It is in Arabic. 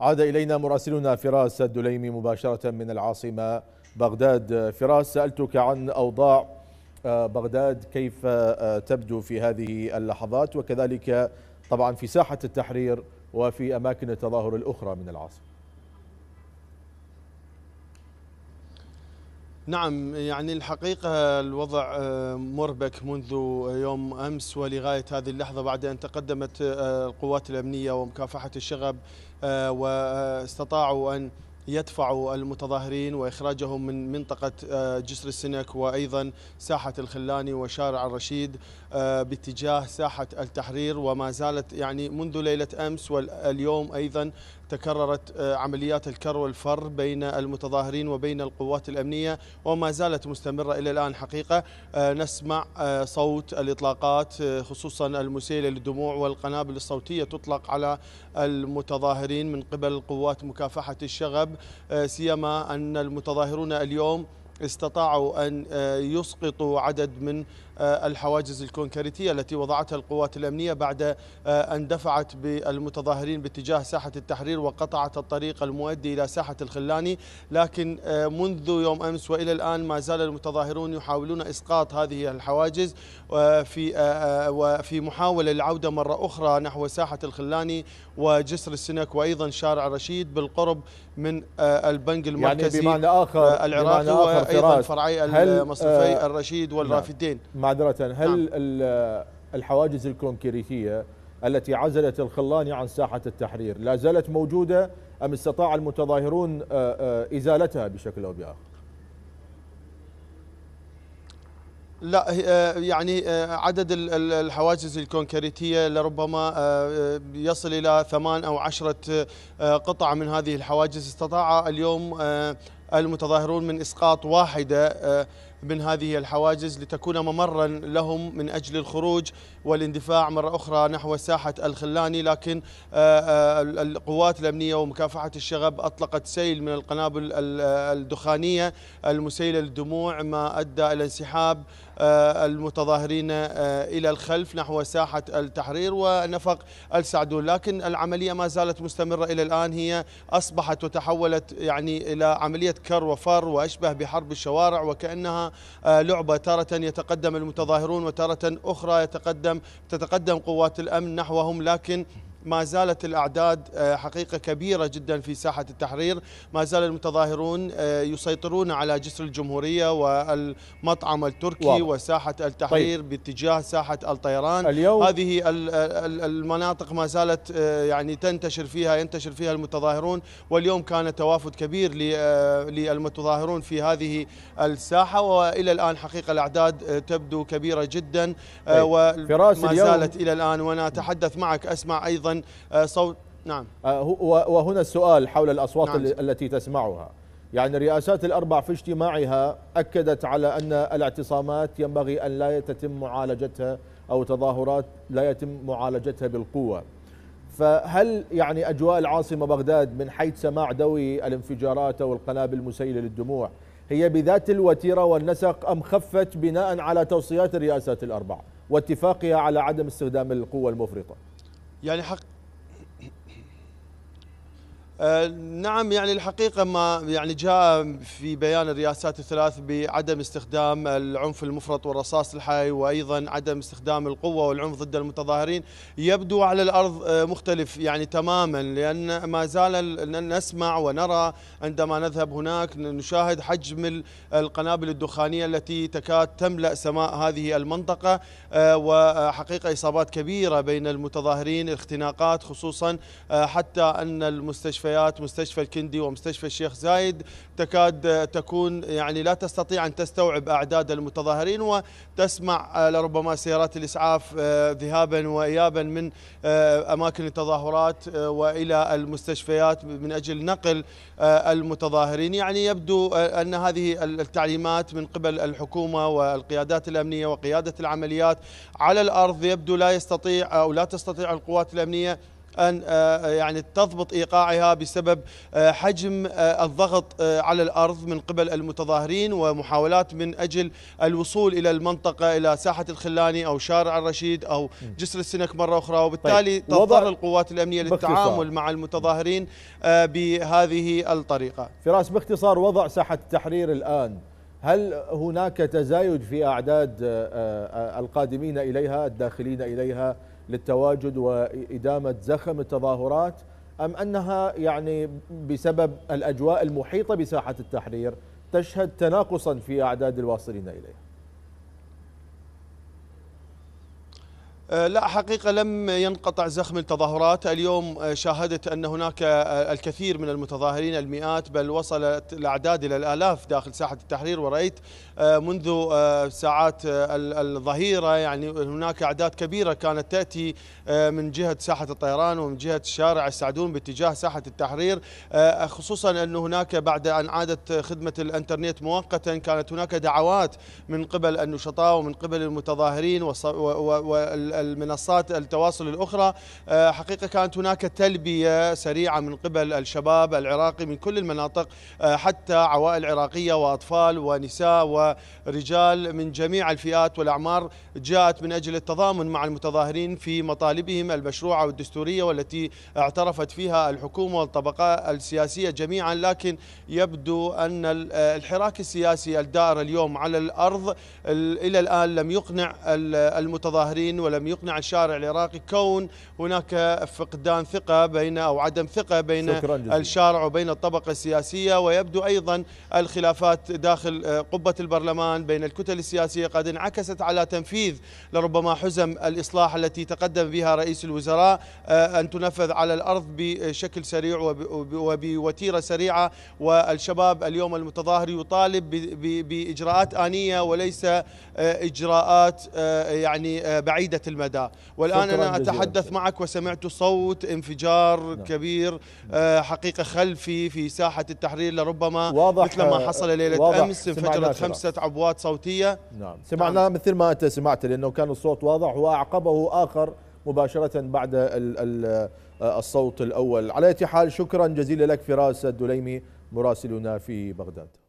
عاد إلينا مراسلنا فراس الدليمي مباشرة من العاصمة بغداد فراس سألتك عن أوضاع آه، بغداد كيف آه، تبدو في هذه اللحظات وكذلك طبعا في ساحة التحرير وفي أماكن التظاهر الأخرى من العاصمة نعم يعني الحقيقة الوضع آه، مربك منذ يوم أمس ولغاية هذه اللحظة بعد أن تقدمت آه، القوات الأمنية ومكافحة الشغب آه، واستطاعوا أن يدفعوا المتظاهرين واخراجهم من منطقه جسر السنك وايضا ساحه الخلاني وشارع الرشيد باتجاه ساحه التحرير وما زالت يعني منذ ليله امس واليوم ايضا تكررت آه، عمليات الكر والفر بين المتظاهرين وبين القوات الأمنية وما زالت مستمرة إلى الآن حقيقة آه، نسمع آه، صوت الإطلاقات خصوصا المسيلة للدموع والقنابل الصوتية تطلق على المتظاهرين من قبل قوات مكافحة الشغب سيما أن المتظاهرون اليوم استطاعوا أن يسقطوا عدد من آه، الحواجز الكونكريتية التي وضعتها القوات الأمنية بعد آه، أن دفعت بالمتظاهرين باتجاه ساحة التحرير وقطعت الطريق المؤدي إلى ساحة الخلاني لكن آه، منذ يوم أمس وإلى الآن ما زال المتظاهرون يحاولون إسقاط هذه الحواجز في وفي محاولة للعودة مرة أخرى نحو ساحة الخلاني وجسر السنك وأيضا شارع رشيد بالقرب من البنك يعني المركزي يعني بمعنى آخر العراقي بمعنى آخر وأيضا فرعي المصرفي الرشيد نعم. والرافدين معذرة هل نعم. الحواجز الكونكريتية التي عزلت الخلاني عن ساحة التحرير لا زالت موجودة أم استطاع المتظاهرون آه، آه، إزالتها بشكل أو بآخر لا آه، يعني عدد الحواجز الكونكريتية لربما يصل إلى ثمان أو عشرة قطع من هذه الحواجز استطاع اليوم المتظاهرون من إسقاط واحدة من هذه الحواجز لتكون ممرا لهم من أجل الخروج والاندفاع مرة أخرى نحو ساحة الخلاني لكن آه، آه، القوات الأمنية ومكافحة الشغب أطلقت سيل من القنابل آه، الدخانية المسيلة للدموع ما أدى إلى انسحاب المتظاهرين إلى الخلف نحو ساحة التحرير ونفق السعدون لكن العملية ما زالت مستمرة إلى الآن هي أصبحت وتحولت يعني إلى عملية كر وفر وأشبه بحرب الشوارع وكأنها آه، لعبة تارة يتقدم المتظاهرون وتارة أخرى يتقدم تتقدم قوات الأمن نحوهم لكن ما زالت الأعداد آه، حقيقة كبيرة جدا في ساحة التحرير ما زال المتظاهرون آه، يسيطرون على جسر الجمهورية والمطعم التركي واضح. وساحة التحرير طيب. باتجاه ساحة الطيران اليوم هذه المناطق ما زالت آه، يعني تنتشر فيها ينتشر فيها المتظاهرون واليوم كان توافد كبير للمتظاهرون في هذه الساحة وإلى الآن حقيقة الأعداد تبدو كبيرة جدا طيب. وما زالت إلى الآن وأنا أتحدث معك أسمع أيضا ايضا آه، صوت نعم آه، وهنا السؤال حول الاصوات نعم. التي تسمعها يعني الرئاسات الاربع في اجتماعها اكدت على ان الاعتصامات ينبغي ان لا يتم معالجتها او تظاهرات لا يتم معالجتها بالقوه فهل يعني اجواء العاصمه بغداد من حيث سماع دوي الانفجارات او القنابل المسيله للدموع هي بذات الوتيره والنسق ام خفت بناء على توصيات الرئاسات الاربع واتفاقها على عدم استخدام القوه المفرطه؟ يعني حق آه، نعم يعني الحقيقة ما يعني جاء في بيان الرئاسات الثلاث بعدم استخدام العنف المفرط والرصاص الحي وأيضا عدم استخدام القوة والعنف ضد المتظاهرين يبدو على الأرض آه، مختلف يعني تماما لأن ما زال نسمع ونرى عندما نذهب هناك نشاهد حجم القنابل الدخانية التي تكاد تملأ سماء هذه المنطقة آه، وحقيقة إصابات كبيرة بين المتظاهرين اختناقات خصوصا حتى أن المستشفى مستشفيات مستشفى الكندي ومستشفى الشيخ زايد تكاد تكون يعني لا تستطيع أن تستوعب أعداد المتظاهرين وتسمع آه، لربما سيارات الإسعاف آه، ذهابا وإيابا من آه، أماكن التظاهرات وإلى المستشفيات من أجل نقل المتظاهرين يعني يبدو أن هذه التعليمات من قبل الحكومة والقيادات الأمنية وقيادة العمليات على الأرض يبدو لا يستطيع أو لا تستطيع القوات الأمنية أن آه، آه، يعني تضبط إيقاعها بسبب آه، حجم الضغط على الأرض من قبل المتظاهرين ومحاولات من أجل الوصول إلى المنطقة إلى ساحة الخلاني أو شارع الرشيد أو جسر السنك مرة أخرى طيب، وبالتالي طيب. تضطر القوات الأمنية للتعامل مع المتظاهرين بهذه الطريقة فراس باختصار وضع ساحة التحرير الآن هل هناك تزايد في أعداد القادمين إليها الداخلين إليها للتواجد وإدامة زخم التظاهرات أم أنها يعني بسبب الأجواء المحيطة بساحة التحرير تشهد تناقصا في أعداد الواصلين إليه آه، لا حقيقة لم ينقطع زخم التظاهرات اليوم آه، شاهدت أن هناك آه، الكثير من المتظاهرين المئات بل وصلت الأعداد إلى الآلاف داخل ساحة التحرير ورأيت منذ ساعات الظهيرة يعني هناك أعداد كبيرة كانت تأتي من جهة ساحة الطيران ومن جهة شارع السعدون باتجاه ساحة التحرير خصوصا أن هناك بعد أن عادت خدمة الأنترنت مؤقتا كانت هناك دعوات من قبل النشطاء ومن قبل المتظاهرين وال المنصات التواصل الأخرى آه، حقيقة كانت هناك تلبية سريعة من قبل الشباب العراقي من كل المناطق آه، حتى عوائل عراقية وأطفال ونساء ورجال من جميع الفئات والأعمار جاءت من أجل التضامن مع المتظاهرين في مطالبهم المشروعة والدستورية والتي اعترفت فيها الحكومة والطبقة السياسية جميعا لكن يبدو أن آه، الحراك السياسي الدائر اليوم على الأرض إلى الآن لم يقنع المتظاهرين ولم يقنع الشارع العراقي كون هناك فقدان ثقة بين أو عدم ثقة بين الشارع وبين الطبقة السياسية ويبدو أيضا الخلافات داخل آه، قبة البرلمان بين الكتل السياسية قد انعكست على تنفيذ لربما حزم الإصلاح التي تقدم بها رئيس الوزراء آه، أن تنفذ على الأرض بشكل سريع وبوتيرة سريعة والشباب اليوم المتظاهر يطالب بإجراءات آنية وليس آه، إجراءات يعني بعيدة المدى المدى والآن أنا أتحدث معك وسمعت صوت انفجار نعم. كبير آه، حقيقة خلفي في ساحة التحرير لربما واضح مثل ما آه، حصل ليلة واضح أمس انفجرت خمسة عبوات صوتية نعم, نعم. سمعنا نعم. مثل ما أنت سمعت لأنه كان الصوت واضح وأعقبه آخر مباشرة بعد آه، الصوت الأول على أي حال شكرا جزيلا لك فراس الدليمي مراسلنا في بغداد